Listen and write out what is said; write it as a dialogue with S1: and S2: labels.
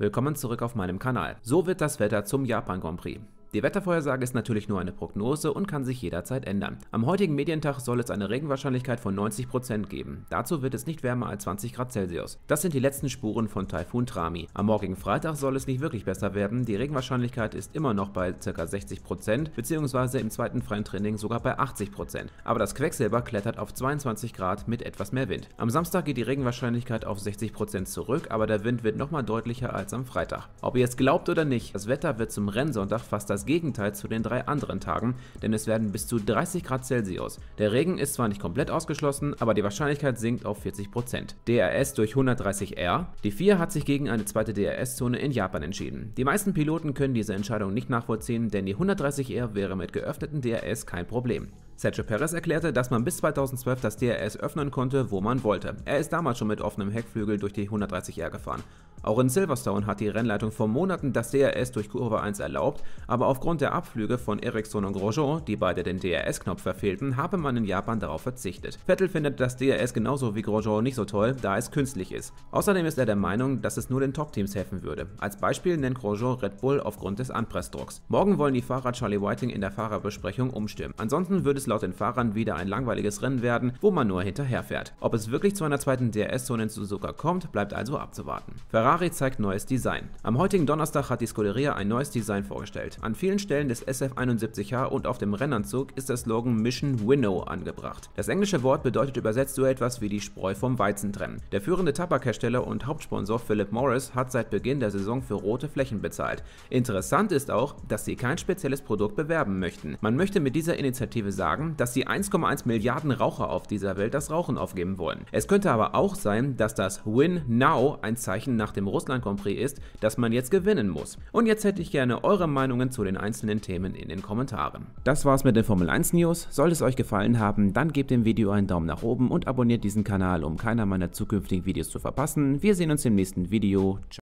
S1: Willkommen zurück auf meinem Kanal. So wird das Wetter zum Japan Grand Prix. Die Wettervorhersage ist natürlich nur eine Prognose und kann sich jederzeit ändern. Am heutigen Medientag soll es eine Regenwahrscheinlichkeit von 90% geben. Dazu wird es nicht wärmer als 20 Grad Celsius. Das sind die letzten Spuren von Taifun Trami. Am morgigen Freitag soll es nicht wirklich besser werden. Die Regenwahrscheinlichkeit ist immer noch bei ca. 60% bzw. im zweiten freien Training sogar bei 80%. Aber das Quecksilber klettert auf 22 Grad mit etwas mehr Wind. Am Samstag geht die Regenwahrscheinlichkeit auf 60% zurück, aber der Wind wird nochmal deutlicher als am Freitag. Ob ihr es glaubt oder nicht, das Wetter wird zum Rennsonntag fast das das Gegenteil zu den drei anderen Tagen, denn es werden bis zu 30 Grad Celsius. Der Regen ist zwar nicht komplett ausgeschlossen, aber die Wahrscheinlichkeit sinkt auf 40 DRS durch 130R. Die 4 hat sich gegen eine zweite DRS-Zone in Japan entschieden. Die meisten Piloten können diese Entscheidung nicht nachvollziehen, denn die 130R wäre mit geöffneten DRS kein Problem. Sergio Perez erklärte, dass man bis 2012 das DRS öffnen konnte, wo man wollte. Er ist damals schon mit offenem Heckflügel durch die 130R gefahren. Auch in Silverstone hat die Rennleitung vor Monaten das DRS durch Kurve 1 erlaubt, aber aufgrund der Abflüge von Ericsson und Grosjean, die beide den DRS-Knopf verfehlten, habe man in Japan darauf verzichtet. Vettel findet das DRS genauso wie Grosjean nicht so toll, da es künstlich ist. Außerdem ist er der Meinung, dass es nur den Top-Teams helfen würde. Als Beispiel nennt Grosjean Red Bull aufgrund des Anpressdrucks. Morgen wollen die Fahrer Charlie Whiting in der Fahrerbesprechung umstimmen. Ansonsten würde es laut den Fahrern wieder ein langweiliges Rennen werden, wo man nur hinterherfährt. Ob es wirklich zu einer zweiten DRS-Zone in Suzuka kommt, bleibt also abzuwarten. Ferrari zeigt neues Design. Am heutigen Donnerstag hat die Scuderia ein neues Design vorgestellt. An vielen Stellen des SF71H und auf dem Rennanzug ist der Slogan Mission Winnow angebracht. Das englische Wort bedeutet übersetzt so etwas wie die Spreu vom Weizen trennen. Der führende Tabakhersteller und Hauptsponsor Philip Morris hat seit Beginn der Saison für rote Flächen bezahlt. Interessant ist auch, dass sie kein spezielles Produkt bewerben möchten. Man möchte mit dieser Initiative sagen, sagen, dass die 1,1 Milliarden Raucher auf dieser Welt das Rauchen aufgeben wollen. Es könnte aber auch sein, dass das Win Now ein Zeichen nach dem Russland Grand Prix ist, dass man jetzt gewinnen muss. Und jetzt hätte ich gerne eure Meinungen zu den einzelnen Themen in den Kommentaren. Das war's mit den Formel 1 News. Sollte es euch gefallen haben, dann gebt dem Video einen Daumen nach oben und abonniert diesen Kanal, um keiner meiner zukünftigen Videos zu verpassen. Wir sehen uns im nächsten Video. Ciao.